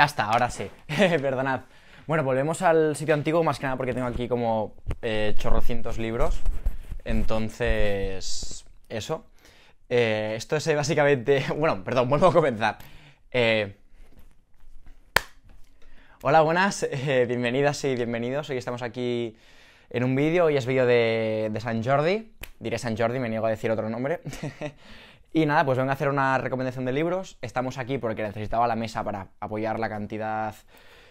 Ya está, ahora sí. Perdonad. Bueno, volvemos al sitio antiguo más que nada porque tengo aquí como eh, chorrocientos libros. Entonces, eso. Eh, esto es básicamente... Bueno, perdón, vuelvo a comenzar. Eh, hola, buenas, bienvenidas y bienvenidos. Hoy estamos aquí en un vídeo, hoy es vídeo de, de San Jordi. Diré San Jordi, me niego a decir otro nombre. Y nada, pues vengo a hacer una recomendación de libros. Estamos aquí porque necesitaba la mesa para apoyar la cantidad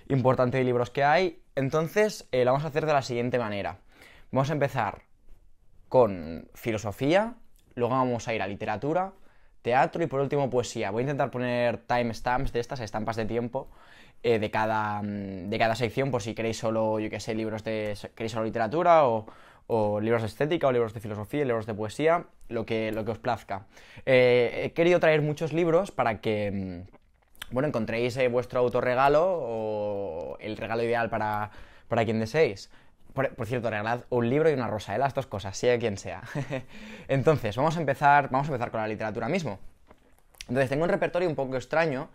importante de libros que hay. Entonces, eh, la vamos a hacer de la siguiente manera. Vamos a empezar con filosofía, luego vamos a ir a literatura, teatro y por último poesía. Voy a intentar poner timestamps de estas, estampas de tiempo, eh, de, cada, mm, de cada sección, por si queréis solo, yo que sé, libros de... queréis solo literatura o o libros de estética, o libros de filosofía, libros de poesía, lo que, lo que os plazca. Eh, he querido traer muchos libros para que, mm, bueno, encontréis eh, vuestro autorregalo o el regalo ideal para, quien deseéis. Por, cierto, regalad un libro y una rosa, de eh, las dos cosas, sea quien sea. Entonces, vamos a, empezar, vamos a empezar con la literatura mismo. Entonces, tengo un repertorio un poco extraño,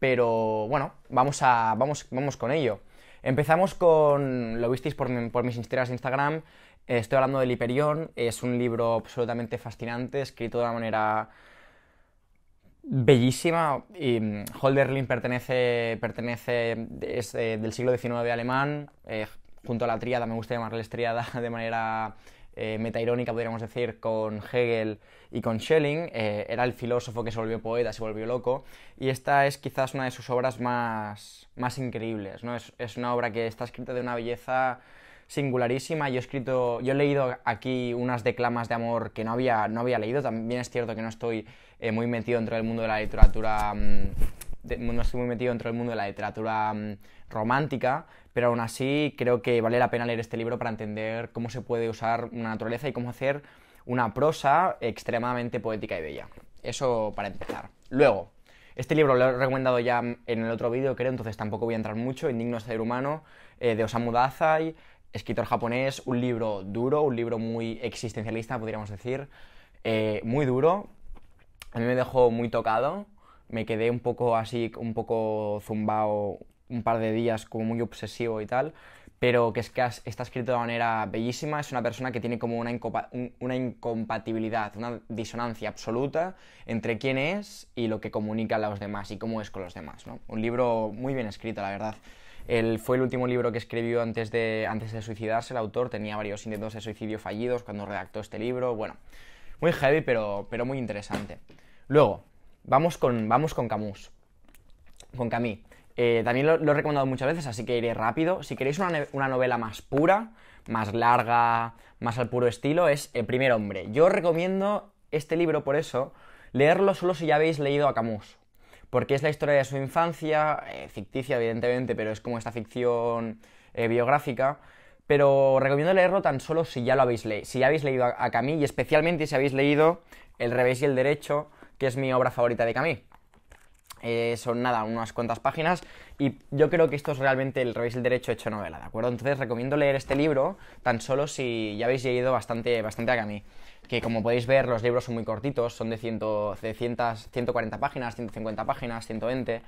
pero bueno, vamos, a, vamos, vamos con ello. Empezamos con, lo visteis por, por mis historias de Instagram, Estoy hablando del Hiperión, es un libro absolutamente fascinante, escrito de una manera bellísima. Y mm, Holderlin pertenece, pertenece es, eh, del siglo XIX alemán, eh, junto a la tríada, me gusta llamarles tríada de manera eh, metairónica, podríamos decir, con Hegel y con Schelling. era el filósofo que se volvió poeta, se volvió loco. Y esta es quizás una de sus obras más, increíbles. ¿no? es una obra que está escrita de una belleza singularísima. Yo he escrito, yo he leído aquí unas declamas de amor que no había, no había leído. También es cierto que no estoy eh, muy metido dentro del mundo de la literatura. Mm, no estoy muy metido dentro del mundo de la literatura mm, romántica, pero aún así creo que vale la pena leer este libro para entender cómo se puede usar una naturaleza y cómo hacer una prosa extremadamente poética y bella. Eso para empezar. Luego, este libro lo he recomendado ya en el otro vídeo, creo, entonces tampoco voy a entrar mucho. Indigno ser humano, eh, de Osamu Dazai escritor japonés, un libro duro, un libro muy existencialista, podríamos decir, eh, muy duro. A mí me dejó muy tocado, me quedé un poco así, un poco zumbao, un par de días, como muy obsesivo y tal, pero que es que está escrito de manera bellísima, es una persona que tiene como una, incompatibilidad, una disonancia absoluta entre quién es y lo que comunica a los demás y cómo es con los demás. ¿no? Un libro muy bien escrito, la verdad fue el último libro que escribió antes de, antes de suicidarse. El autor tenía varios intentos de suicidio fallidos cuando redactó este libro. Bueno, muy heavy, pero, pero muy interesante. Luego, vamos con, vamos con Camus, con Camus. Eh, también lo, he recomendado muchas veces, así que iré rápido. Si queréis una, una novela más pura, más larga, más al puro estilo, es El primer hombre. Yo recomiendo este libro por eso, leerlo solo si ya habéis leído a Camus, porque es la historia de su infancia, eh, ficticia evidentemente, pero es como esta ficción eh, biográfica. Pero recomiendo leerlo tan solo si ya lo habéis leído, si ya habéis leído a, Camille y especialmente si habéis leído El revés y el derecho, que es mi obra favorita de Camille. Eh, son nada, unas cuantas páginas y yo creo que esto es realmente el revés y el derecho hecho novela, ¿de acuerdo? Entonces recomiendo leer este libro tan solo si ya habéis leído bastante, bastante a Camille que como podéis ver los libros son muy cortitos, son de, ciento 140 páginas, 150 páginas, 120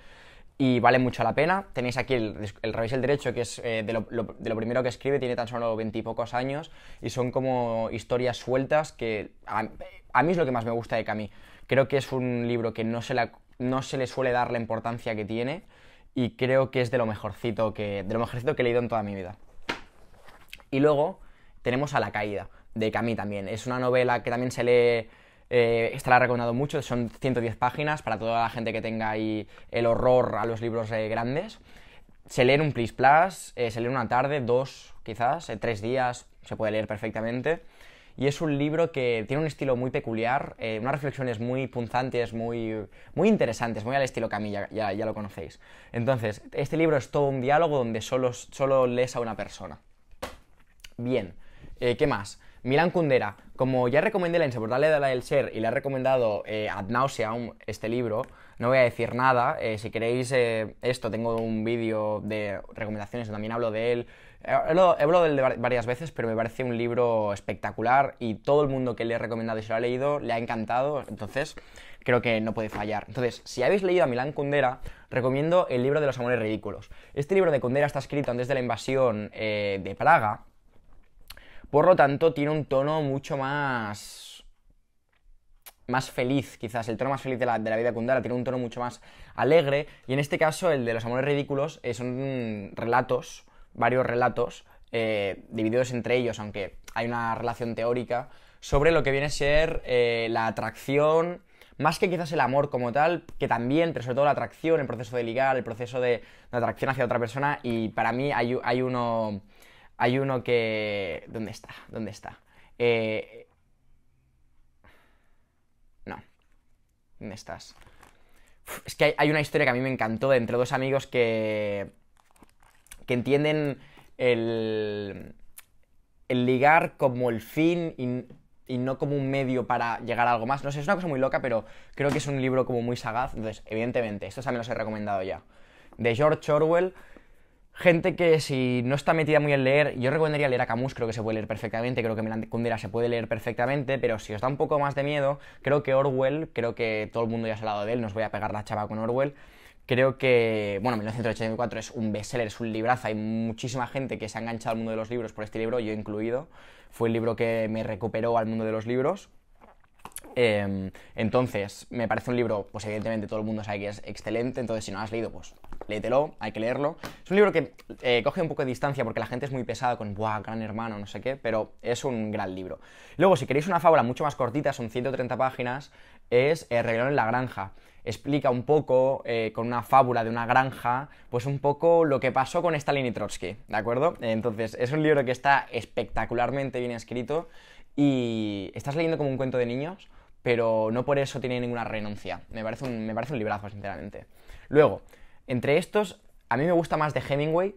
y vale mucho la pena. Tenéis aquí el, el Revés el Derecho, que es eh, de, lo, primero que escribe, tiene tan solo y pocos años y son como historias sueltas que a, mí es lo que más me gusta de Camille. Creo que es un libro que no se, no se le suele dar la importancia que tiene y creo que es de lo mejorcito que, de lo mejorcito que he leído en toda mi vida. Y luego tenemos a La Caída de Camille también. Es una novela que también se lee, eh, esta la he recomendado mucho, son 110 páginas para toda la gente que tenga ahí el horror a los libros eh, grandes. Se lee en un plis plus, eh, se lee en una tarde, dos quizás, tres días, se puede leer perfectamente. Y es un libro que tiene un estilo muy peculiar, unas reflexiones muy punzantes, muy, muy interesantes, muy al estilo Camille, ya, ya, lo conocéis. Entonces, este libro es todo un diálogo donde solo, solo lees a una persona. Bien, ¿qué más? Milán Kundera, como ya recomendé la insoportable de la del ser y le he recomendado eh, ad nauseam este libro, no voy a decir nada. Eh, si queréis eh, esto, tengo un vídeo de recomendaciones, también hablo de él. Eh, he hablado de él varias veces, pero me parece un libro espectacular y todo el mundo que le he recomendado y se lo ha leído le ha encantado, entonces creo que no puede fallar. Entonces, si habéis leído a Milán Kundera, recomiendo el libro de los amores ridículos. Este libro de Kundera está escrito antes de la invasión de Praga, por lo tanto, tiene un tono mucho más. más feliz, quizás. El tono más feliz de la, vida de tiene un tono mucho más alegre. Y en este caso, el de los amores ridículos eh, son relatos, varios relatos, eh, divididos entre ellos, aunque hay una relación teórica, sobre lo que viene a ser eh, la atracción. Más que quizás el amor como tal, que también, pero sobre todo la atracción, el proceso de ligar, el proceso de, atracción hacia otra persona. Y para mí hay uno hay uno que... ¿Dónde está? ¿Dónde está? Eh, no. ¿Dónde estás? es que hay, una historia que a mí me encantó de entre dos amigos que... que entienden el... el ligar como el fin y no como un medio para llegar a algo más. No sé, es una cosa muy loca, pero creo que es un libro como muy sagaz. Entonces, evidentemente, esto también los he recomendado ya. De George Orwell, gente que si no está metida muy en leer, yo recomendaría leer a Camus, creo que se puede leer perfectamente, creo que Milan se puede leer perfectamente, pero si os da un poco más de miedo, creo que Orwell, creo que todo el mundo ya se ha hablado de él, nos voy a pegar la chava con Orwell. Creo que, bueno, 1984 es un bestseller, es un librazo, hay muchísima gente que se ha enganchado al mundo de los libros por este libro, yo incluido. Fue el libro que me recuperó al mundo de los libros. Em, entonces, me parece un libro, pues evidentemente todo el mundo sabe que es excelente, entonces si no lo has leído, pues léetelo, hay que leerlo. Es un libro que eh, coge un poco de distancia porque la gente es muy pesada con, ¡buah, gran hermano, no sé qué! Pero es un gran libro. Luego, si queréis una fábula mucho más cortita, son 130 páginas, es El eh, Reglón en la Granja explica un poco, eh, con una fábula de una granja, pues un poco lo que pasó con Stalin y Trotsky, ¿de acuerdo? Entonces, es un libro que está espectacularmente bien escrito y estás leyendo como un cuento de niños, pero no por eso tiene ninguna renuncia. Me parece un, me parece un librazo, sinceramente. Luego, entre estos, a mí me gusta más de Hemingway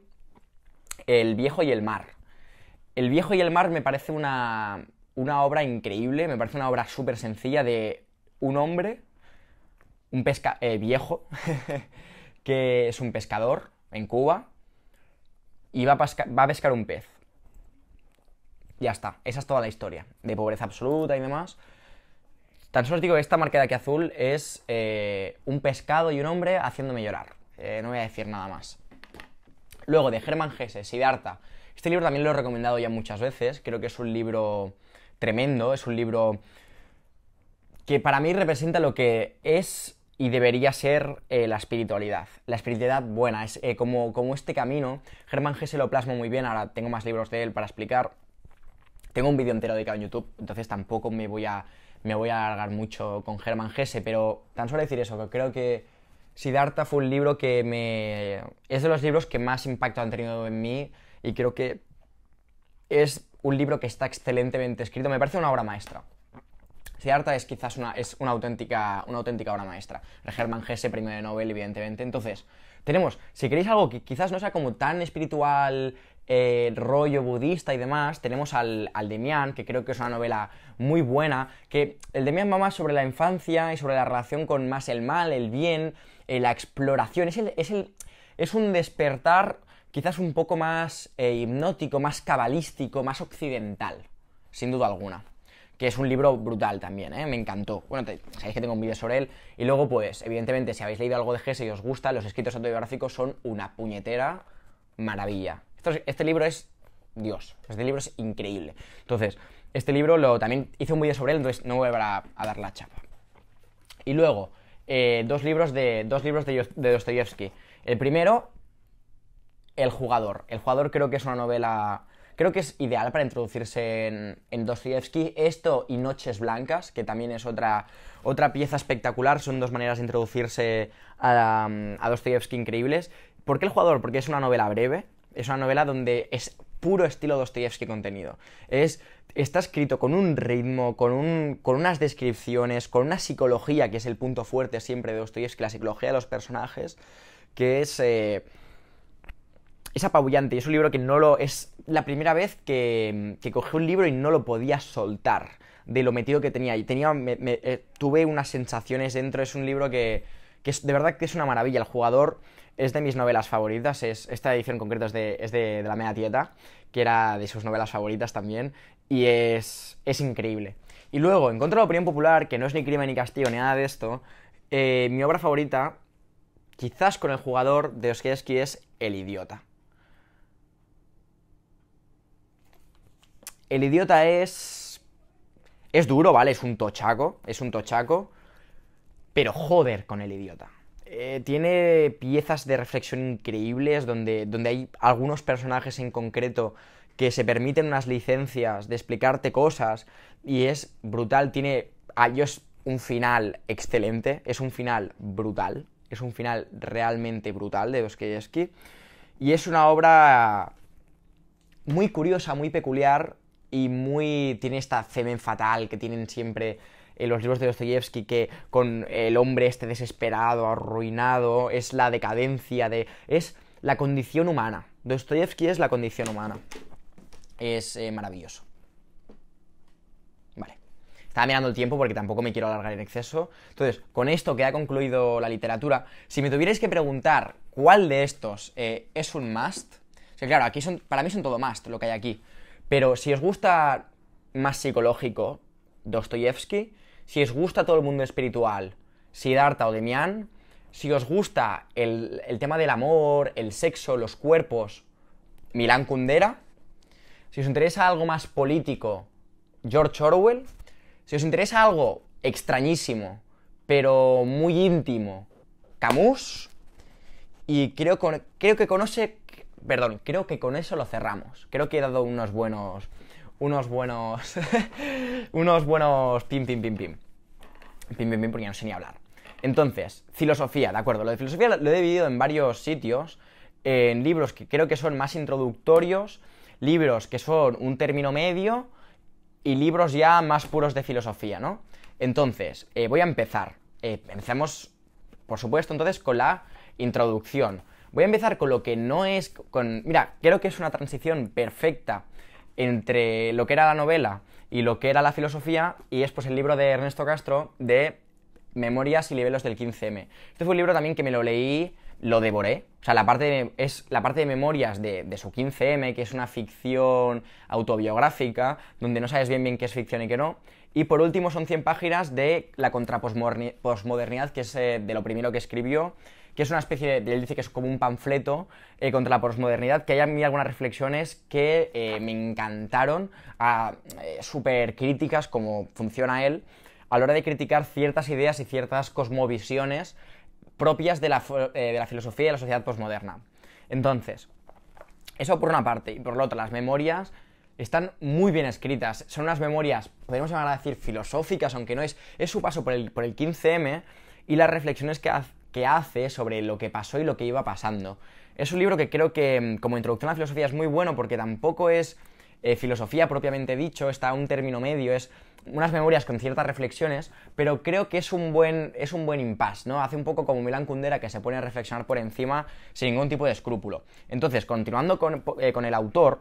El viejo y el mar. El viejo y el mar me parece una, una obra increíble, me parece una obra súper sencilla de un hombre, un pesca eh, viejo, que es un pescador en Cuba, y va a, va a pescar un pez. Ya está, esa es toda la historia, de pobreza absoluta y demás. Tan solo os digo que esta marca de aquí azul es eh, un pescado y un hombre haciéndome llorar. Eh, no voy a decir nada más. Luego, de Germán Gese, Siddhartha. Este libro también lo he recomendado ya muchas veces. Creo que es un libro tremendo, es un libro que para mí representa lo que es y debería ser eh, la espiritualidad. La espiritualidad buena, es como, como, este camino. Germán Gese lo plasma muy bien, ahora tengo más libros de él para explicar. Tengo un vídeo entero dedicado en YouTube, entonces tampoco me voy a me voy a alargar mucho con Germán Gese, pero tan solo decir eso, que creo que Siddhartha fue un libro que me... es de los libros que más impacto han tenido en mí y creo que es un libro que está excelentemente escrito, me parece una obra maestra. Siddhartha es quizás una, auténtica, una auténtica obra maestra. Germán Gese, premio de Nobel, evidentemente. Entonces, tenemos, si queréis algo que quizás no sea como tan espiritual, eh, rollo budista y demás, tenemos al, Demián, Demian, que creo que es una novela muy buena, que el Demian va más sobre la infancia y sobre la relación con más el mal, el bien, eh, la exploración. Es, es, un despertar quizás un poco más eh, hipnótico, más cabalístico, más occidental, sin duda alguna. Que es un libro brutal también, me encantó. Bueno, sabéis que tengo un vídeo sobre él. Y luego, pues, evidentemente, si habéis leído algo de Gese y os gusta, los escritos autobiográficos son una puñetera maravilla. Este, libro es Dios. Este libro es increíble. Entonces, este libro lo, también hice un vídeo sobre él, entonces no voy a, dar la chapa. Y luego, eh, dos libros de dos libros de, Dostoyevsky. El primero, El jugador. El jugador creo que es una novela, creo que es ideal para introducirse en, en Dostoyevsky. Esto y Noches Blancas, que también es otra, otra pieza espectacular, son dos maneras de introducirse a, a Dostoyevsky increíbles. ¿Por qué el jugador? Porque es una novela breve, es una novela donde es puro estilo Dostoyevsky contenido. está escrito con un ritmo, con, unas descripciones, con una psicología, que es el punto fuerte siempre de Dostoyevsky, la psicología de los personajes, que es... Eh, es apabullante es un libro que no lo. Es la primera vez que, que cogí un libro y no lo podía soltar de lo metido que tenía. Y tenía, eh, tuve unas sensaciones dentro. Es un libro que, que es, de verdad que es una maravilla. El jugador es de mis novelas favoritas, es, esta edición en concreto es de, La Media Tieta, que era de sus novelas favoritas también, y es, increíble. Y luego, en contra de la opinión popular, que no es ni crimen ni castigo ni nada de esto, eh, mi obra favorita, quizás con el jugador de Oskieski, es El Idiota. El Idiota es... Es duro, ¿vale? Es un tochaco, es un tochaco, pero joder con el Idiota. Eh, tiene piezas de reflexión increíbles donde, donde hay algunos personajes en concreto que se permiten unas licencias de explicarte cosas y es brutal. Tiene a ah, ellos un final excelente, es un final brutal, es un final realmente brutal de Dostoyevsky y es una obra muy curiosa, muy peculiar y muy tiene esta cemen fatal que tienen siempre en los libros de Dostoyevsky que con el hombre este desesperado, arruinado, es la decadencia de... es la condición humana. Dostoyevsky es la condición humana. Es eh, maravilloso. Vale. Estaba mirando el tiempo porque tampoco me quiero alargar en exceso. Entonces, con esto que ha concluido la literatura, si me tuvierais que preguntar cuál de estos eh, es un must, que claro, aquí son, para mí son todo must lo que hay aquí. Pero si os gusta más psicológico, Dostoyevsky, si os gusta todo el mundo espiritual, Siddhartha o Demian, si os gusta el, tema del amor, el sexo, los cuerpos, Milán Kundera, si os interesa algo más político, George Orwell, si os interesa algo extrañísimo, pero muy íntimo, Camus, y creo, creo que conoce, perdón, creo que con eso lo cerramos. Creo que he dado unos buenos unos buenos. unos buenos. Pim, pim, pim, pim. Pim, pim, pim, porque no sé ni hablar. Entonces, filosofía, ¿de acuerdo? Lo de filosofía lo he dividido en varios sitios, en libros que creo que son más introductorios, libros que son un término medio y libros ya más puros de filosofía, ¿no? Entonces, eh, voy a empezar. Eh, empezamos, por supuesto, entonces con la introducción. Voy a empezar con lo que no es. Con, mira, creo que es una transición perfecta entre lo que era la novela y lo que era la filosofía, y es pues el libro de Ernesto Castro de Memorias y Libelos del 15M. Este fue un libro también que me lo leí, lo devoré. O sea, la parte es la parte de memorias de, su 15M, que es una ficción autobiográfica, donde no sabes bien bien qué es ficción y qué no. Y por último son 100 páginas de la contraposmodernidad, que es eh, de lo primero que escribió, que es una especie de, él dice que es como un panfleto eh, contra la posmodernidad, que hay a mí algunas reflexiones que eh, me encantaron, eh, súper críticas como funciona él, a la hora de criticar ciertas ideas y ciertas cosmovisiones propias de la, filosofía y de la sociedad posmoderna. Entonces, eso por una parte, y por la otra, las memorias están muy bien escritas. Son unas memorias, podemos llamar a decir, filosóficas, aunque no es, es su paso por el, por el 15M y las reflexiones que, hace, que hace sobre lo que pasó y lo que iba pasando. Es un libro que creo que mm, como introducción a la filosofía es muy bueno porque tampoco es eh, filosofía propiamente dicho, está un término medio, es unas memorias con ciertas reflexiones, pero creo que es un buen, es un buen impasse, ¿no? Hace un poco como Milan Kundera que se pone a reflexionar por encima sin ningún tipo de escrúpulo. Entonces, continuando con, eh, con el autor,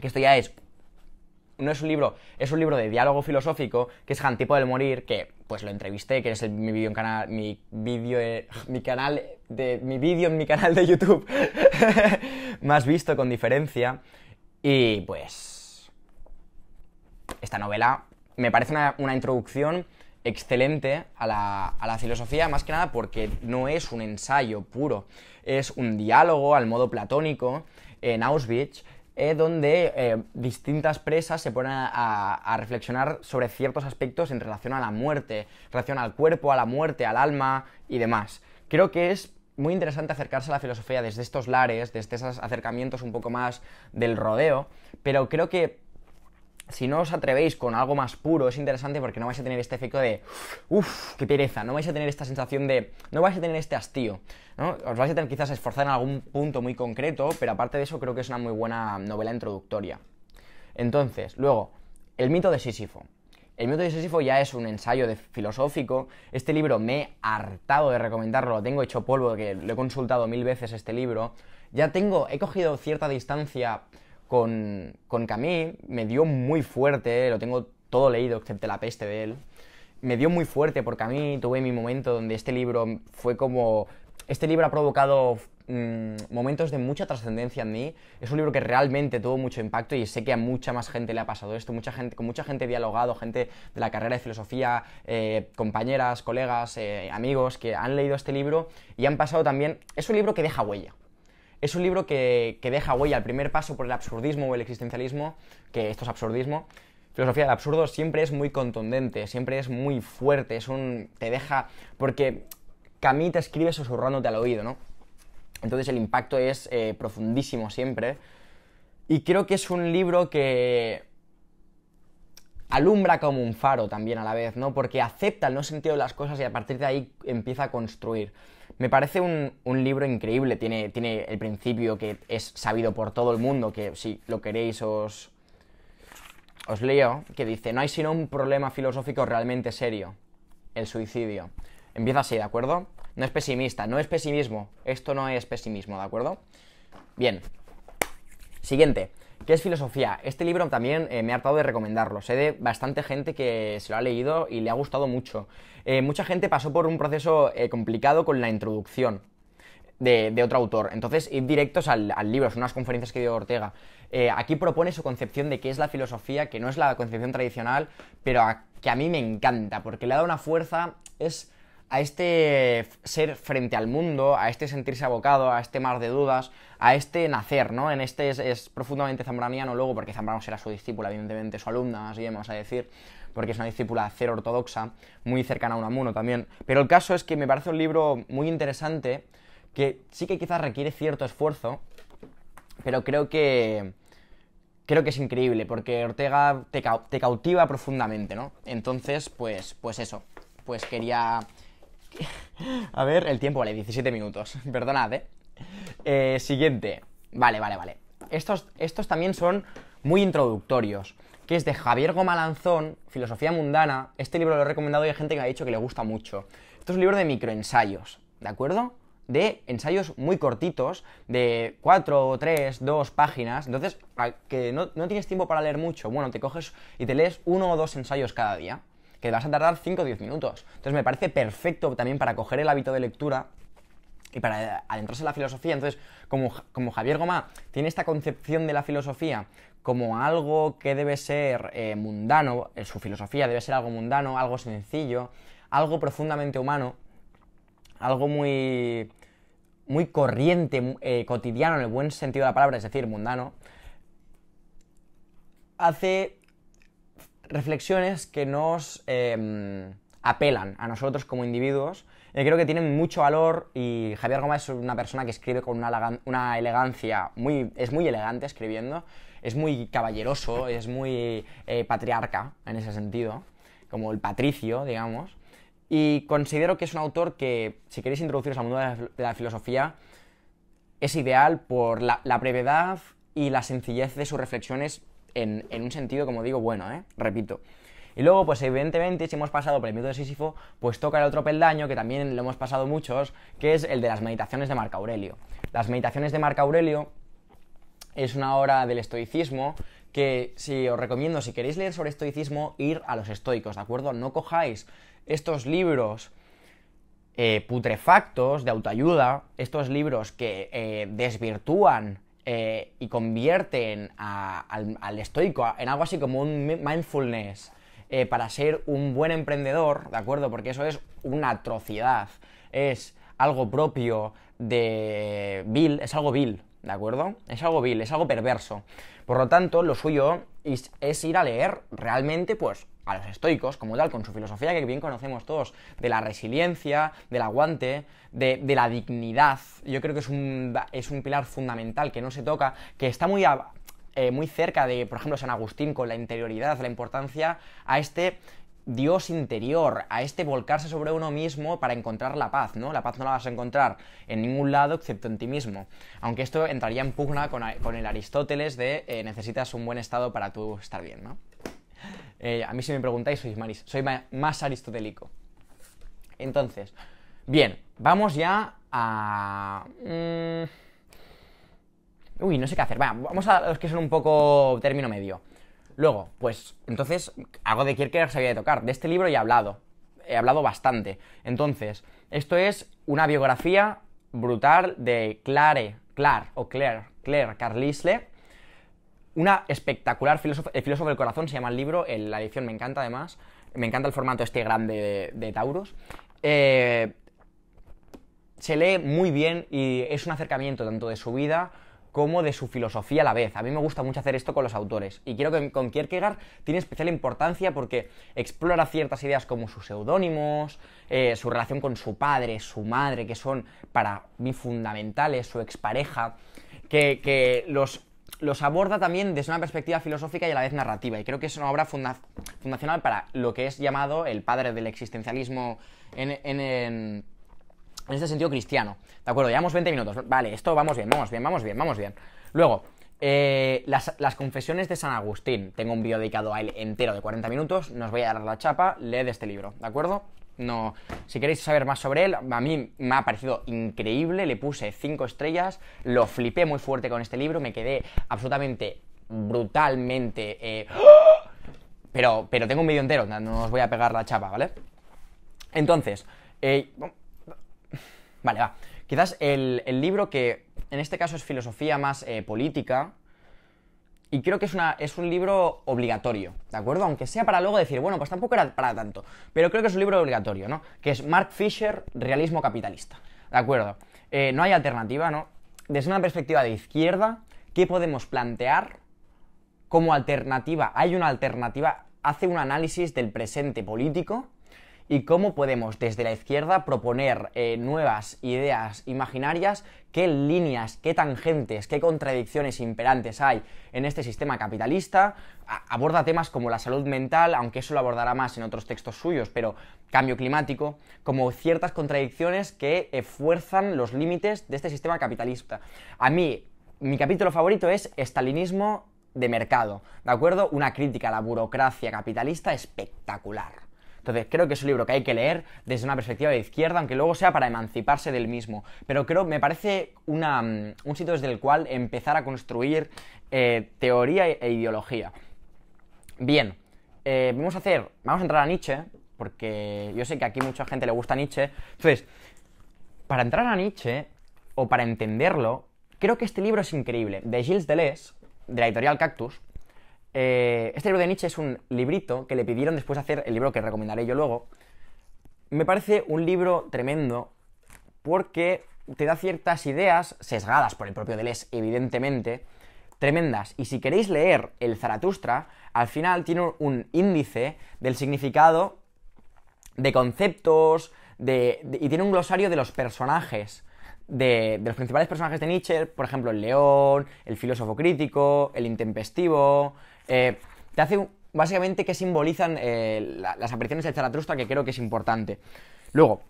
que esto ya es... No es un libro, es un libro de diálogo filosófico, que es Jantipo del Morir, que pues lo entrevisté, que es mi vídeo en canal, mi eh, mi canal de, mi vídeo en mi canal de YouTube más visto con diferencia. Y pues esta novela me parece una, introducción excelente a la, a la, filosofía, más que nada porque no es un ensayo puro, es un diálogo al modo platónico en Auschwitz eh, donde eh, distintas presas se ponen a, a, reflexionar sobre ciertos aspectos en relación a la muerte, en relación al cuerpo, a la muerte, al alma y demás. Creo que es muy interesante acercarse a la filosofía desde estos lares, desde esos acercamientos un poco más del rodeo, pero creo que si no os atrevéis con algo más puro, es interesante porque no vais a tener este efecto de, uff, qué pereza, no vais a tener esta sensación de, no vais a tener este hastío, ¿no? Os vais a tener quizás a esforzar en algún punto muy concreto, pero aparte de eso creo que es una muy buena novela introductoria. Entonces, luego, el mito de Sísifo. El mito de Sísifo ya es un ensayo de filosófico. Este libro me he hartado de recomendarlo, lo tengo hecho polvo, que lo he consultado mil veces este libro. Ya tengo, he cogido cierta distancia con, Camille me dio muy fuerte, lo tengo todo leído excepto la peste de él. Me dio muy fuerte porque a mí tuve mi momento donde este libro fue como... Este libro ha provocado mm, momentos de mucha trascendencia en mí. Es un libro que realmente tuvo mucho impacto y sé que a mucha más gente le ha pasado esto. Mucha gente, con mucha gente dialogado, gente de la carrera de filosofía, eh, compañeras, colegas, eh, amigos que han leído este libro y han pasado también... Es un libro que deja huella. Es un libro que, deja huella, al primer paso por el absurdismo o el existencialismo, que esto es absurdismo, filosofía del absurdo siempre es muy contundente, siempre es muy fuerte, es un... te deja... porque Camus te escribe susurrándote al oído, ¿no? Entonces el impacto es eh, profundísimo siempre. Y creo que es un libro que alumbra como un faro también a la vez, ¿no? Porque acepta el no sentido de las cosas y a partir de ahí empieza a construir. Me parece un, libro increíble, tiene, tiene, el principio que es sabido por todo el mundo, que si lo queréis os, os leo, que dice, no hay sino un problema filosófico realmente serio, el suicidio. Empieza así, ¿de acuerdo? No es pesimista, no es pesimismo, esto no es pesimismo, ¿de acuerdo? Bien. Siguiente. ¿Qué es filosofía? Este libro también eh, me ha hartado de recomendarlo. Sé de bastante gente que se lo ha leído y le ha gustado mucho. Eh, mucha gente pasó por un proceso eh, complicado con la introducción. De, otro autor. Entonces, ir directos al, libro, son unas conferencias que dio Ortega. aquí propone su concepción de qué es la filosofía, que no es la concepción tradicional, pero que a mí me encanta, porque le da una fuerza, a este ser frente al mundo, a este sentirse abocado, a este mar de dudas, a este nacer, ¿no? En este es, profundamente zambraniano luego, porque Zambrano será su discípula, evidentemente su alumna, así vamos a decir, porque es una discípula cero ortodoxa, muy cercana a un amuno también. Pero el caso es que me parece un libro muy interesante, que sí que quizás requiere cierto esfuerzo, pero creo que creo que es increíble, porque Ortega te, te cautiva profundamente, ¿no? Entonces, pues, pues eso, pues quería a ver, el tiempo, vale, 17 minutos. Perdonad, ¿eh? ¿eh? Siguiente. Vale, vale, vale. Estos, estos también son muy introductorios, que es de Javier Gomalanzón, Filosofía Mundana. Este libro lo he recomendado y hay gente que ha dicho que le gusta mucho. Esto es un libro de microensayos, ¿de acuerdo? De ensayos muy cortitos, de 4, 3, 2 páginas. Entonces, que no, no tienes tiempo para leer mucho. Bueno, te coges y te lees uno o dos ensayos cada día que vas a tardar 5 o 10 minutos. Entonces me parece perfecto también para coger el hábito de lectura y para adentrarse en la filosofía. Entonces, como, como Javier Gomá tiene esta concepción de la filosofía como algo que debe ser eh, mundano, eh, su filosofía debe ser algo mundano, algo sencillo, algo profundamente humano, algo muy, muy corriente, eh, cotidiano en el buen sentido de la palabra, es decir, mundano, hace reflexiones que nos em, apelan a nosotros como individuos. creo que tienen mucho valor y Javier Gómez es una persona que escribe con una, elegancia, muy, es muy elegante escribiendo, es muy caballeroso, es muy eh, patriarca en ese sentido, como el patricio, digamos. Y considero que es un autor que, si queréis introduciros al mundo de la, filosofía, es ideal por la, la brevedad y la sencillez de sus reflexiones en, un sentido, como digo, bueno, ¿eh? Repito. Y luego, pues evidentemente, si hemos pasado por el mito de Sísifo, pues toca el otro peldaño, que también lo hemos pasado muchos, que es el de las meditaciones de Marco Aurelio. Las meditaciones de Marco Aurelio es una obra del estoicismo que si os recomiendo, si queréis leer sobre estoicismo, ir a los estoicos, ¿de acuerdo? No cojáis estos libros eh, putrefactos de autoayuda, estos libros que eh, desvirtúan eh, y convierten al, estoico en algo así como un mindfulness eh, para ser un buen emprendedor, ¿de acuerdo? Porque eso es una atrocidad, es algo propio de Bill, es algo vil, ¿de acuerdo? Es algo vil, es algo perverso. Por lo tanto, lo suyo es ir a leer realmente, pues, a los estoicos como tal, con su filosofía que bien conocemos todos, de la resiliencia, del aguante, de, la dignidad. Yo creo que es un, pilar fundamental que no se toca, que está muy, eh, muy cerca de, por ejemplo, San Agustín con la interioridad, la importancia a este Dios interior, a este volcarse sobre uno mismo para encontrar la paz, ¿no? La paz no la vas a encontrar en ningún lado excepto en ti mismo. Aunque esto entraría en pugna con, el Aristóteles de eh, necesitas un buen estado para tú estar bien, ¿no? Eh, a mí si me preguntáis, soy, soy más aristotélico. Entonces, bien, vamos ya a... Mm, uy, no sé qué hacer. vamos a los que son un poco término medio. Luego, pues entonces, hago de Kierkegaard se había de tocar. De este libro he hablado. He hablado bastante. Entonces, esto es una biografía brutal de Clare, Clar o Claire, Claire Carlisle, una espectacular, filósofo, El filósofo del corazón se llama el libro, la edición me encanta además, me encanta el formato este grande de, Taurus. Tauros. Eh, se lee muy bien y es un acercamiento tanto de su vida como de su filosofía a la vez. A mí me gusta mucho hacer esto con los autores. Y quiero que con Kierkegaard tiene especial importancia porque explora ciertas ideas como sus seudónimos, eh, su relación con su padre, su madre, que son para mí fundamentales, su expareja, que los los aborda también desde una perspectiva filosófica y a la vez narrativa. Y creo que es una obra fundacional para lo que es llamado el padre del existencialismo en, en, este sentido cristiano. De acuerdo, llevamos 20 minutos. Vale, esto vamos bien, vamos bien, vamos bien, vamos bien. Luego, eh, las, las, confesiones de San Agustín. Tengo un vídeo dedicado a él entero de 40 minutos. Nos voy a dar la chapa. Leed este libro, ¿de acuerdo? No, si queréis saber más sobre él, a mí me ha parecido increíble, le puse 5 estrellas, lo flipé muy fuerte con este libro, me quedé absolutamente, brutalmente... Eh, pero, pero tengo un vídeo entero, no os voy a pegar la chapa, ¿vale? Entonces, eh, vale, va. Quizás el, libro que en este caso es filosofía más eh, política, y creo que es, un libro obligatorio, ¿de acuerdo? Aunque sea para luego decir, bueno, pues tampoco era para tanto, pero creo que es un libro obligatorio, ¿no? Que es Mark Fisher, Realismo Capitalista, ¿de acuerdo? Eh, no hay alternativa, ¿no? Desde una perspectiva de izquierda, ¿qué podemos plantear como alternativa? Hay una alternativa, hace un análisis del presente político y cómo podemos desde la izquierda proponer eh, nuevas ideas imaginarias, qué líneas, qué tangentes, qué contradicciones imperantes hay en este sistema capitalista. aborda temas como la salud mental, aunque eso lo abordará más en otros textos suyos, pero cambio climático, como ciertas contradicciones que fuerzan los límites de este sistema capitalista. A mí, mi capítulo favorito es Estalinismo de mercado, ¿de acuerdo? Una crítica a la burocracia capitalista espectacular. Entonces creo que es un libro que hay que leer desde una perspectiva de izquierda, aunque luego sea para emanciparse del mismo. Pero creo, me parece mm, un sitio desde el cual empezar a construir eh, teoría e, e ideología. Bien, eh, vamos a hacer, vamos a entrar a Nietzsche, porque yo sé que aquí mucha gente le gusta Nietzsche. Entonces, para entrar a Nietzsche, o para entenderlo, creo que este libro es increíble, de Gilles Deleuze, de la editorial Cactus, eh, este libro de Nietzsche es un librito que le pidieron después de hacer el libro que recomendaré yo luego. Me parece un libro tremendo porque te da ciertas ideas, sesgadas por el propio Deleuze, evidentemente, tremendas. Y si queréis leer el Zaratustra, al final tiene un índice del significado de conceptos, de, y tiene un glosario de los personajes de, los principales personajes de Nietzsche, por ejemplo, el león, el filósofo crítico, el intempestivo, eh, te hace básicamente que simbolizan eh, las apariciones del Zaratrusta, que creo que es importante. Luego,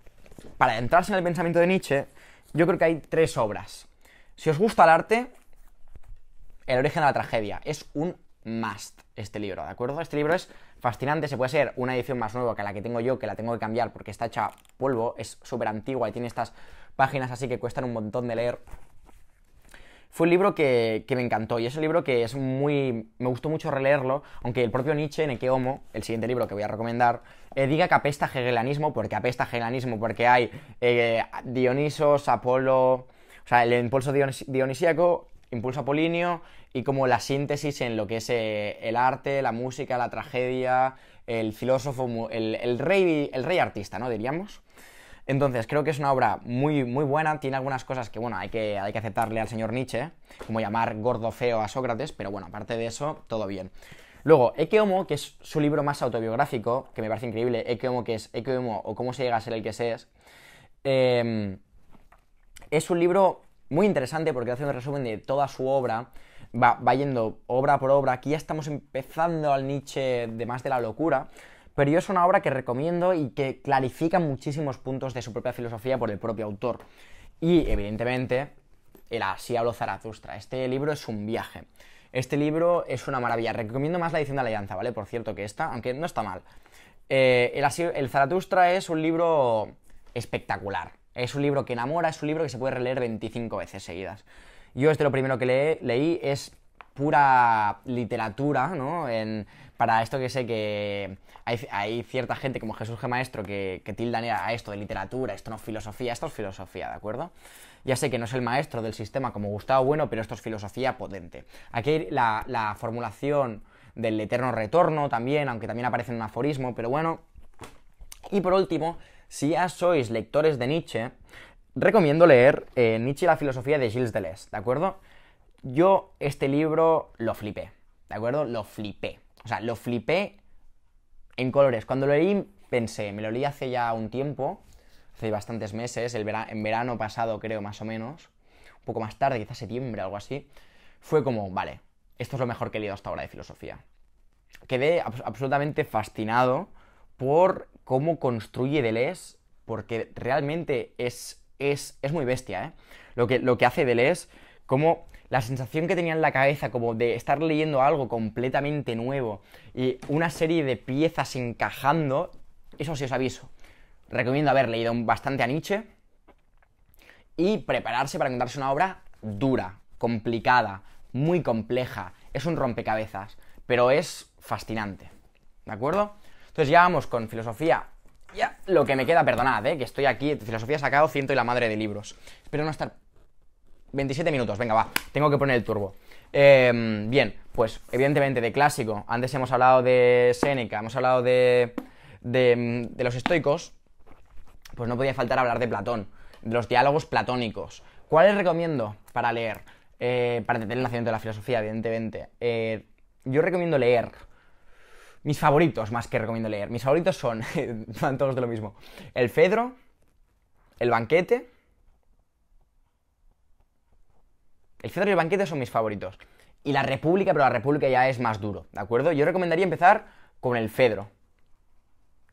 para adentrarse en el pensamiento de Nietzsche, yo creo que hay tres obras. Si os gusta el arte, El origen de la tragedia es un must este libro, ¿de acuerdo? Este libro es fascinante, se puede ser una edición más nueva que la que tengo yo, que la tengo que cambiar porque está hecha polvo, es súper antigua y tiene estas páginas así que cuestan un montón de leer. Fue un libro que, me encantó y es un libro que es muy... me gustó mucho releerlo, aunque el propio Nietzsche en que Homo, el siguiente libro que voy a recomendar, eh, diga que apesta hegelanismo, porque apesta hegelanismo, porque hay eh, Dionisos, Apolo, o sea, el impulso dionisíaco, impulso apolinio y como la síntesis en lo que es eh, el arte, la música, la tragedia, el filósofo, el, el, rey, el rey artista, ¿no? Diríamos. Entonces, creo que es una obra muy, muy buena, tiene algunas cosas que, bueno, hay que, hay que aceptarle al señor Nietzsche, como llamar gordo feo a Sócrates, pero bueno, aparte de eso, todo bien. Luego, Eke Homo, que es su libro más autobiográfico, que me parece increíble, Eke Homo, que es Eke Homo, o cómo se llega a ser el que se es, em, es un libro muy interesante porque hace un resumen de toda su obra, va yendo obra por obra, aquí ya estamos empezando al Nietzsche de más de la locura, pero yo es una obra que recomiendo y que clarifica muchísimos puntos de su propia filosofía por el propio autor. Y evidentemente, el Así hablo Zaratustra. Este libro es un viaje. Este libro es una maravilla. Recomiendo más la edición de Alianza, ¿vale? Por cierto que esta, aunque no está mal. Eh, el, el Zaratustra es un libro espectacular. Es un libro que enamora, es un libro que se puede releer 25 veces seguidas. Yo este lo primero que leí es pura literatura, ¿no? En, para esto que sé que hay, cierta gente como Jesús G. Maestro que, que tildan a esto de literatura, esto no es filosofía, esto es filosofía, ¿de acuerdo? Ya sé que no es el maestro del sistema como Gustavo Bueno, pero esto es filosofía potente. Aquí la, la formulación del eterno retorno también, aunque también aparece en un aforismo, pero bueno. Y por último, si ya sois lectores de Nietzsche, recomiendo leer eh, Nietzsche y la filosofía de Gilles Deleuze, ¿de acuerdo? Yo este libro lo flipé, ¿de acuerdo? Lo flipé. O sea, lo flipé en colores. Cuando lo leí, pensé, me lo leí hace ya un tiempo, hace bastantes meses, el en verano pasado creo más o menos, un poco más tarde, quizás septiembre, algo así, fue como, vale, esto es lo mejor que he leído hasta ahora de filosofía. Quedé absolutamente fascinado por cómo construye Deleuze, porque realmente es, es, muy bestia, ¿eh? Lo que, lo que hace Deleuze, cómo la sensación que tenía en la cabeza como de estar leyendo algo completamente nuevo y una serie de piezas encajando, eso sí os aviso. Recomiendo haber leído bastante a Nietzsche y prepararse para encontrarse una obra dura, complicada, muy compleja. Es un rompecabezas, pero es fascinante. ¿De acuerdo? Entonces ya vamos con filosofía. Ya lo que me queda, perdonad, ¿eh? que estoy aquí. Filosofía sacado ciento y la madre de libros. Espero no estar 27 minutos, venga, va, tengo que poner el turbo. Em, bien, pues evidentemente de clásico, antes hemos hablado de Séneca, hemos hablado de, em, de, los estoicos, pues no podía faltar hablar de Platón, de los diálogos platónicos. ¿Cuáles recomiendo para leer? Eh, para entender el nacimiento de la filosofía, evidentemente. Eh, yo recomiendo leer. Mis favoritos, más que recomiendo leer. Mis favoritos son, van todos de lo mismo. El Fedro, El Banquete, El Fedro y el banquete son mis favoritos. Y la república, pero la república ya es más duro, ¿de acuerdo? Yo recomendaría empezar con el Fedro.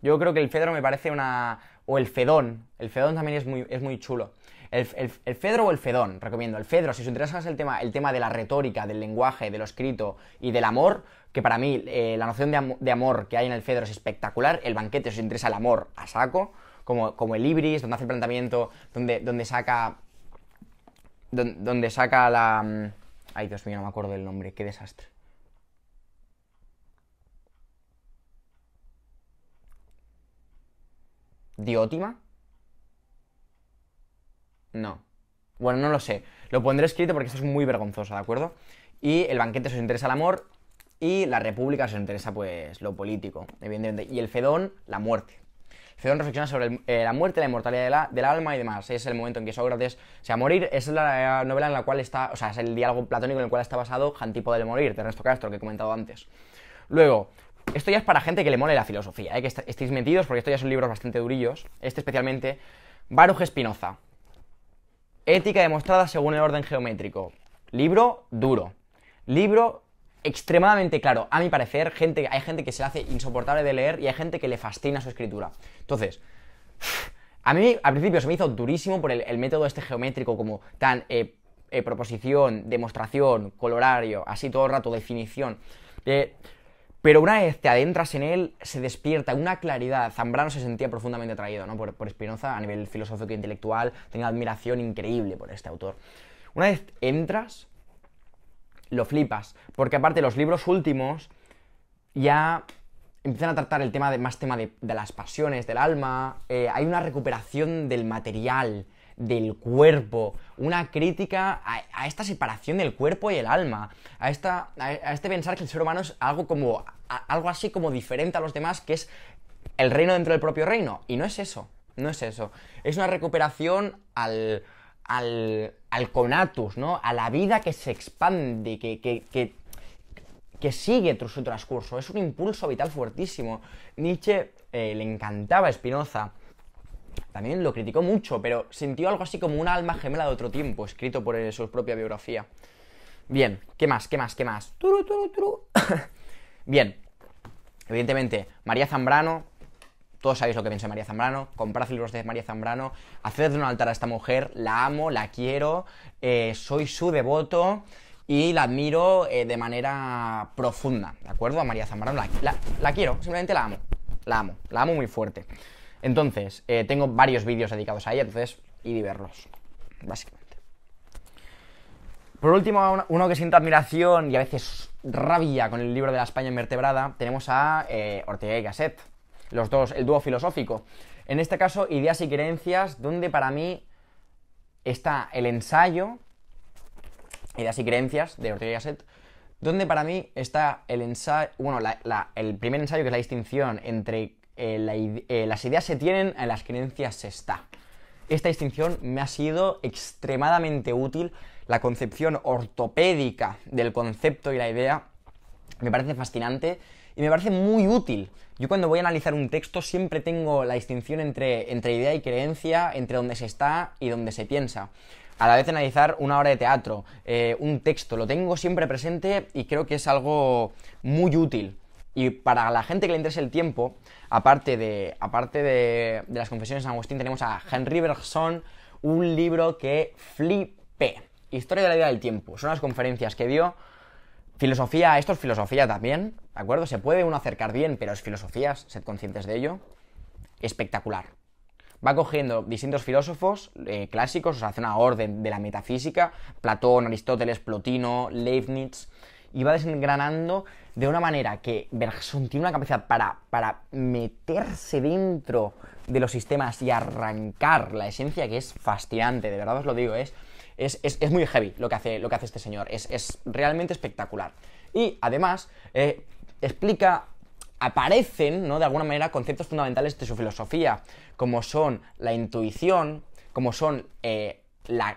Yo creo que el Fedro me parece una... o el fedón. El fedón también es muy, es muy chulo. El, Fedro o el Fedón, recomiendo. El Fedro, si os interesa el tema, el tema de la retórica, del lenguaje, de lo escrito y del amor, que para mí eh, la noción de, amor que hay en el Fedro es espectacular. El banquete, si os interesa el amor, a saco, como, como el Ibris, donde hace el planteamiento, donde, donde saca donde saca la... Mm, ay, Dios mío, no me acuerdo del nombre, qué desastre. ¿Diótima? No. Bueno, no lo sé. Lo pondré escrito porque esto es muy vergonzoso, ¿de acuerdo? Y el banquete se os interesa el amor y la república se os interesa pues lo político, evidentemente. Y el Fedón, la muerte. Fedón reflexiona sobre eh, la muerte, la inmortalidad la, del alma y demás. Es el momento en que Sócrates se va morir. Es la novela en la cual está, o sea, es el diálogo platónico en el cual está basado Jantipo del morir, de Ernesto Castro, que he comentado antes. Luego, esto ya es para gente que le mole la filosofía, eh, que estéis metidos, porque esto ya son libros bastante durillos. Este especialmente, Baruch Espinoza. Ética demostrada según el orden geométrico. Libro duro. Libro extremadamente claro, a mi parecer, gente, hay gente que se le hace insoportable de leer y hay gente que le fascina su escritura. Entonces, a mí al principio se me hizo durísimo por el, método este geométrico como tan eh, eh, proposición, demostración, colorario, así todo el rato, definición. Eh, pero una vez te adentras en él, se despierta una claridad. Zambrano se sentía profundamente atraído ¿no? por, por Spinoza a nivel filosófico e intelectual, tenía admiración increíble por este autor. Una vez entras, lo flipas. Porque aparte los libros últimos ya empiezan a tratar el tema de, más tema de, las pasiones, del alma. Eh, hay una recuperación del material, del cuerpo, una crítica a, esta separación del cuerpo y el alma, a, esta, a este pensar que el ser humano es algo como algo así como diferente a los demás, que es el reino dentro del propio reino. Y no es eso, no es eso. Es una recuperación al, al, conatus, ¿no? A la vida que se expande, que, que, que, sigue su transcurso. Es un impulso vital fuertísimo. Nietzsche eh, le encantaba a Spinoza. También lo criticó mucho, pero sintió algo así como un alma gemela de otro tiempo, escrito por su propia biografía. Bien, ¿qué más? ¿Qué más? ¿Qué más? Bien, evidentemente, María Zambrano, todos sabéis lo que pienso de María Zambrano. Comprad libros de María Zambrano. Haced un altar a esta mujer. La amo, la quiero. Eh, soy su devoto. Y la admiro eh, de manera profunda. ¿De acuerdo? A María Zambrano la, quiero. Simplemente la amo. La amo. La amo muy fuerte. Entonces, eh, tengo varios vídeos dedicados a ella. Entonces, y verlos. Básicamente. Por último, uno que sienta admiración y a veces rabia con el libro de la España invertebrada, tenemos a Ortega y Gasset los dos, el dúo filosófico. En este caso, Ideas y Creencias, donde para mí está el ensayo, Ideas y Creencias, de Ortega y Gasset, donde para mí está el ensayo, bueno, el primer ensayo que es la distinción entre eh, eh, las ideas se tienen, y eh, las creencias se está. Esta distinción me ha sido extremadamente útil. La concepción ortopédica del concepto y la idea me parece fascinante y me parece muy útil. Yo cuando voy a analizar un texto siempre tengo la distinción entre, idea y creencia, entre donde se está y dónde se piensa a la vez analizar una obra de teatro, eh, un texto, lo tengo siempre presente y creo que es algo muy útil. Y para la gente que le interese el tiempo, aparte de, aparte de, las confesiones de San Agustín, tenemos a Henry Bergson, un libro que flipé. Historia de la idea del tiempo. Son las conferencias que dio Filosofía, esto es filosofía también, ¿de acuerdo? Se puede uno acercar bien, pero es filosofía, sed conscientes de ello. Espectacular. Va cogiendo distintos filósofos eh, clásicos, o sea, hace una orden de la metafísica, Platón, Aristóteles, Plotino, Leibniz, y va desengranando de una manera que Bergson tiene una capacidad para, para meterse dentro de los sistemas y arrancar la esencia que es fascinante, de verdad os lo digo, es es, muy heavy lo que hace, lo hace este señor, es, realmente espectacular. Y además eh, explica, aparecen, ¿no? De alguna manera, conceptos fundamentales de su filosofía, como son la intuición, como son... Eh,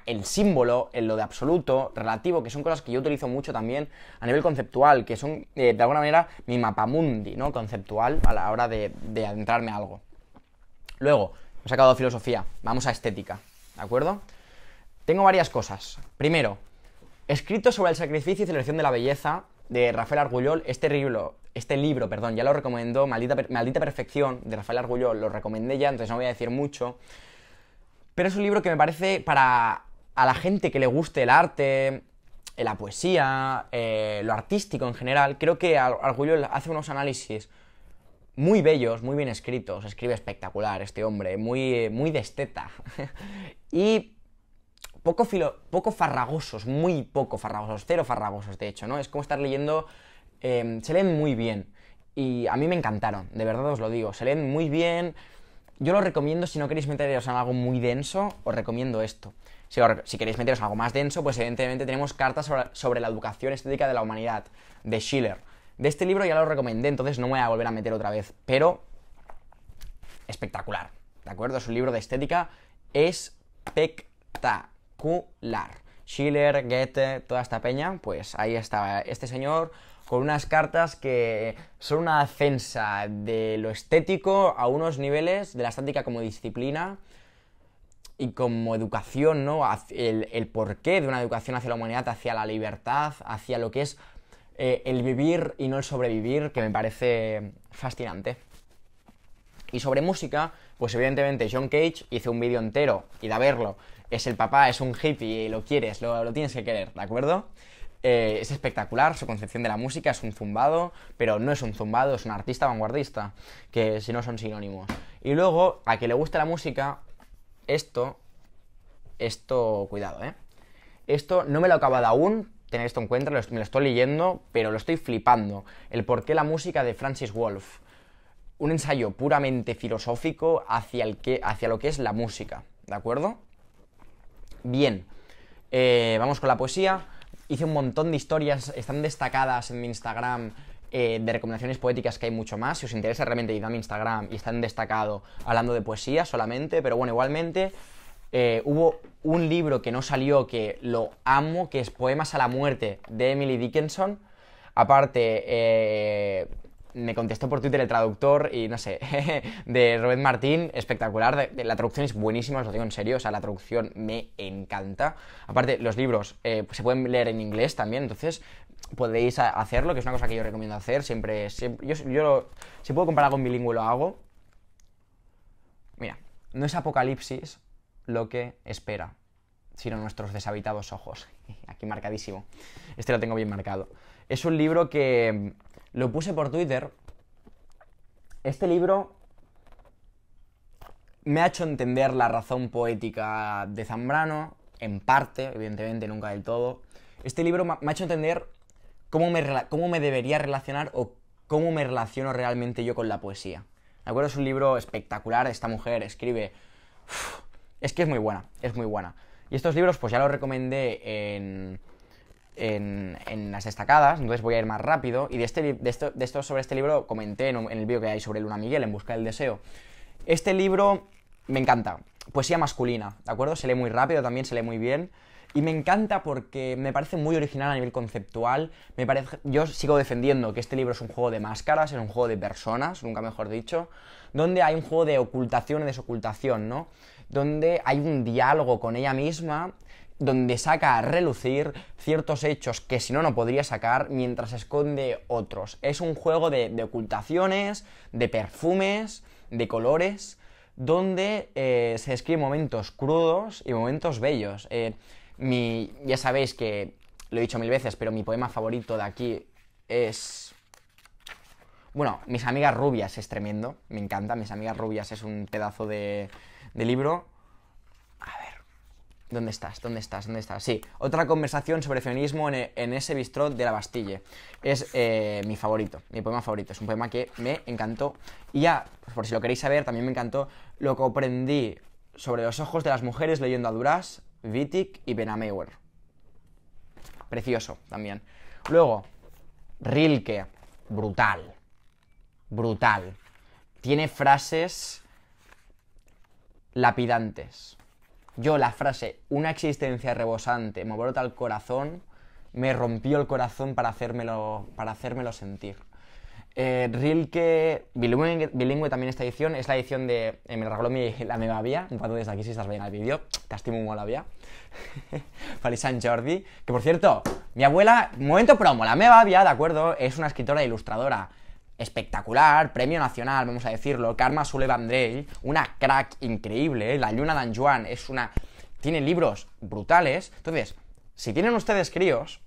el símbolo, en lo de absoluto, relativo, que son cosas que yo utilizo mucho también a nivel conceptual, que son eh, de alguna manera mi mapamundi, ¿no? Conceptual a la hora de, adentrarme a algo. Luego, hemos acabado filosofía, vamos a estética, ¿de acuerdo? Tengo varias cosas. Primero, escrito sobre el sacrificio y celebración de la belleza de Rafael Argullol, este libro, este libro, perdón, ya lo recomendó Maldita, Perfección de Rafael Argullol, lo recomendé ya, entonces no voy a decir mucho. Pero es un libro que me parece para a la gente que le guste el arte, eh, la poesía, eh, lo artístico en general, creo que Argullol hace unos análisis muy bellos, muy bien escritos, escribe espectacular este hombre, muy, eh, muy desteta. y poco, filo, poco farragosos, muy poco farragosos, cero farragosos, de hecho, ¿no? Es como estar leyendo... Em, se leen muy bien. Y a mí me encantaron, de verdad os lo digo. Se leen muy bien. Yo lo recomiendo si no queréis meteros en algo muy denso, os recomiendo esto. Si, queréis meteros en algo más denso, pues evidentemente tenemos cartas sobre, la educación estética de la humanidad, de Schiller. De este libro ya lo recomendé, entonces no me voy a volver a meter otra vez, pero espectacular, ¿de acuerdo? Es un libro de estética espectacular. Schiller, Goethe, toda esta peña, pues ahí estaba este señor con unas cartas que son una defensa de lo estético a unos niveles de la estática como disciplina y como educación, ¿no? El, porqué de una educación hacia la humanidad, hacia la libertad, hacia lo que es eh, el vivir y no el sobrevivir, que me parece fascinante. Y sobre música, pues evidentemente John Cage hizo un vídeo entero, y de verlo, es el papá, es un hippie, y lo quieres, lo, tienes que querer, ¿de acuerdo? Eh, es espectacular su concepción de la música, es un zumbado, pero no es un zumbado, es un artista vanguardista, que si no son sinónimos. Y luego, a que le gusta la música, esto, esto, cuidado, ¿eh? Esto no me lo he acabado aún, tener esto en cuenta, me lo estoy leyendo, pero lo estoy flipando. El por qué la música de Francis Wolff un ensayo puramente filosófico hacia, el hacia lo que es la música, ¿de acuerdo? Bien, eh, vamos con la poesía. Hice un montón de historias, están destacadas en mi Instagram eh, de recomendaciones poéticas que hay mucho más. Si os interesa realmente, id a mi Instagram y están destacado hablando de poesía solamente, pero bueno, igualmente eh, hubo un libro que no salió que lo amo, que es Poemas a la muerte de Emily Dickinson. Aparte, eh, me contestó por Twitter el traductor y no sé, de Robert Martín, espectacular. la traducción es buenísima, os lo digo en serio, o sea, la traducción me encanta. Aparte, los libros eh, se pueden leer en inglés también, entonces podéis hacerlo, que es una cosa que yo recomiendo hacer. Siempre, yo, si puedo comparar con bilingüe lo hago. Mira, no es apocalipsis lo que espera, sino nuestros deshabitados ojos. Aquí marcadísimo. Este lo tengo bien marcado. Es un libro que lo puse por Twitter. Este libro me ha hecho entender la razón poética de Zambrano, en parte, evidentemente nunca del todo. Este libro me ha hecho entender cómo me, me debería relacionar o cómo me relaciono realmente yo con la poesía. ¿De acuerdo? Es un libro espectacular, esta mujer escribe... es que es muy buena, es muy buena. Y estos libros pues ya los recomendé en, en, las destacadas, entonces voy a ir más rápido. Y de, este, de, esto, sobre este libro comenté en, el vídeo que hay sobre Luna Miguel, En Busca del Deseo. Este libro me encanta, poesía masculina, ¿de acuerdo? Se lee muy rápido, también se lee muy bien. Y me encanta porque me parece muy original a nivel conceptual. Me parece, yo sigo defendiendo que este libro es un juego de máscaras, es un juego de personas, nunca mejor dicho, donde hay un juego de ocultación y desocultación, ¿no? Donde hay un diálogo con ella misma donde saca a relucir ciertos hechos que si no, no podría sacar mientras esconde otros. Es un juego de, ocultaciones, de perfumes, de colores, donde eh, se escriben momentos crudos y momentos bellos. Eh, ya sabéis que lo he dicho mil veces, pero mi poema favorito de aquí es... Bueno, Mis amigas rubias es tremendo, me encanta, Mis amigas rubias es un pedazo de libro. ¿Dónde estás? ¿Dónde estás? ¿Dónde estás? Sí, otra conversación sobre feminismo en, ese bistrot de la Bastille. Es eh, mi favorito, mi poema favorito. Es un poema que me encantó. Y ya, pues, por si lo queréis saber, también me encantó lo que aprendí sobre los ojos de las mujeres leyendo a Duras, Wittig y Benameuer. Precioso también. Luego, Rilke. Brutal. Brutal. Tiene frases lapidantes yo la frase, una existencia rebosante me brota el corazón, me rompió el corazón para hacérmelo, para hacérmelo sentir. Eh, Rilke, bilingüe, también esta edición, es la edición de eh, Me regaló mi, la un vía, desde aquí si estás viendo el vídeo, te estimo la vía. Feliz Jordi, que por cierto, mi abuela, momento promo, la mevavia, de acuerdo, es una escritora e ilustradora, espectacular, premio nacional, vamos a decirlo, Karma Vandrell, una crack increíble, ¿eh? la luna Danjuan es una... tiene libros brutales, entonces, si tienen ustedes críos,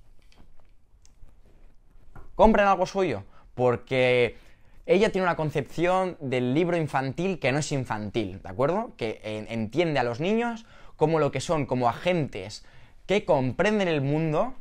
compren algo suyo, porque ella tiene una concepción del libro infantil que no es infantil, ¿de acuerdo? Que entiende a los niños como lo que son, como agentes que comprenden el mundo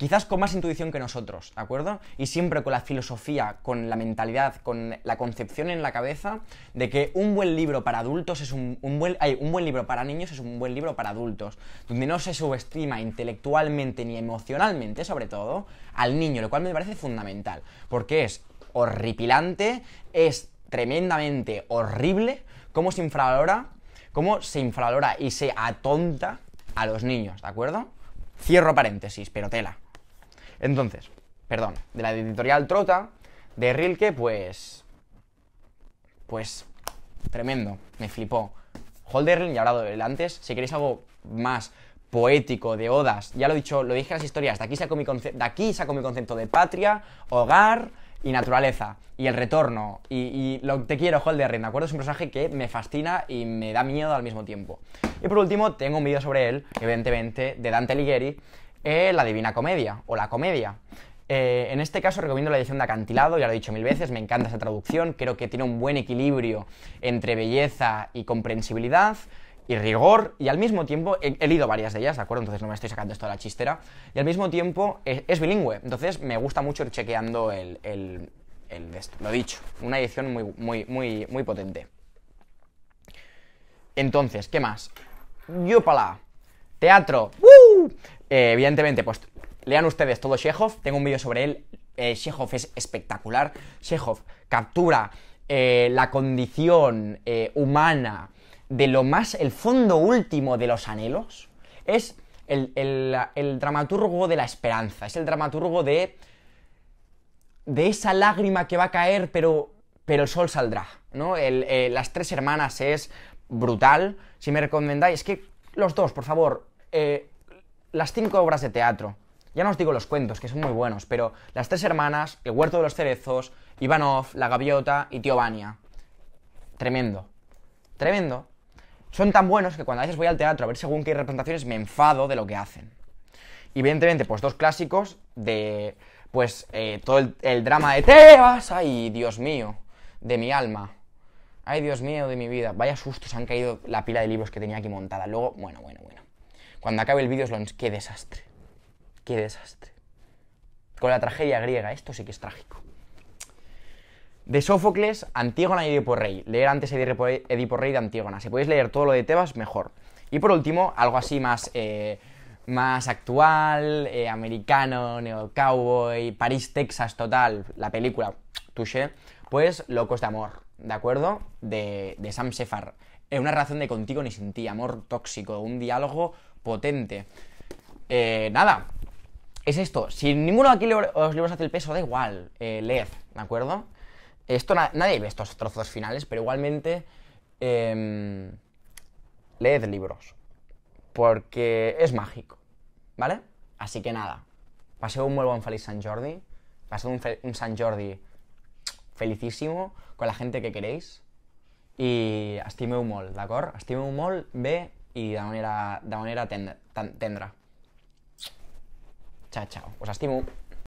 quizás con más intuición que nosotros, ¿de acuerdo? Y siempre con la filosofía, con la mentalidad, con la concepción en la cabeza de que un buen libro para adultos es un, buen... un buen libro para niños es un buen libro para adultos, donde no se subestima intelectualmente ni emocionalmente, sobre todo, al niño, lo cual me parece fundamental, porque es horripilante, es tremendamente horrible cómo se infravalora, cómo se infravalora y se atonta a los niños, ¿de acuerdo? Cierro paréntesis, pero tela. Entonces, perdón, de la editorial Trota, de Rilke, pues... Pues... Tremendo, me flipó. Holderlin, ya he hablado de él antes, si queréis algo más poético, de odas, ya lo he dicho, lo dije en las historias, de aquí saco mi, mi concepto de patria, hogar y naturaleza, y el retorno, y, lo que te quiero, Holderlin, ¿de acuerdo? Es un personaje que me fascina y me da miedo al mismo tiempo. Y por último, tengo un vídeo sobre él, evidentemente, de Dante Alighieri, eh, la Divina Comedia o la Comedia. Eh, en este caso recomiendo la edición de Acantilado, ya lo he dicho mil veces, me encanta esa traducción, creo que tiene un buen equilibrio entre belleza y comprensibilidad y rigor, y al mismo tiempo, he, lido leído varias de ellas, ¿de acuerdo? Entonces no me estoy sacando esto de la chistera, y al mismo tiempo eh, es, bilingüe, entonces me gusta mucho ir chequeando el, el, esto, lo dicho, una edición muy, muy, muy, muy potente. Entonces, ¿qué más? Yopala, teatro, ¡Woo! ¡uh! Eh, evidentemente, pues lean ustedes todo Shekhov, tengo un vídeo sobre él, eh, es espectacular, Shekhov captura eh, la condición eh, humana de lo más, el fondo último de los anhelos, es el, dramaturgo de la esperanza, es el dramaturgo de, de esa lágrima que va a caer, pero pero el sol saldrá, ¿no? las tres hermanas es brutal. Si me recomendáis, es que los dos, por favor, las cinco obras de teatro. Ya no os digo los cuentos, que son muy buenos, pero Las Tres Hermanas, El Huerto de los Cerezos, Ivanov, La Gaviota y Tío Tremendo. Tremendo. Son tan buenos que cuando a veces voy al teatro a ver según qué representaciones me enfado de lo que hacen. Y evidentemente, pues dos clásicos de, pues, eh, todo el, el, drama de Tebas, ay, Dios mío, de mi alma. Ay, Dios mío, de mi vida. Vaya sustos, han caído la pila de libros que tenía aquí montada. Luego, bueno, bueno, bueno. Cuando acabe el vídeo es lo... ¡Qué desastre! ¡Qué desastre! Con la tragedia griega, esto sí que es trágico. De Sófocles, Antígona y Edipo Rey. Leer antes Edipo, Rey de Antígona. Si podéis leer todo lo de Tebas, mejor. Y por último, algo así más, eh, más actual, eh, americano, neo-cowboy, París, Texas, total, la película, touché, pues Locos de Amor, ¿de acuerdo? De, Sam Sefar. una relación de contigo ni sin ti, amor tóxico, un diálogo potente. Eh, nada, es esto. Si ninguno de aquí los libros hace el peso, da igual, eh, leed, ¿de acuerdo? Esto nadie ve estos trozos finales, pero igualmente eh, leed libros, porque es mágico, ¿vale? Así que nada, paseo un muy buen feliz San Jordi, paseo un, San Jordi felicísimo con la gente que queréis y un mol, ¿de acuerdo? d'acord? un mol, ve... i de manera, de manera tendra. tendra. Ciao, ciao. Us estimo.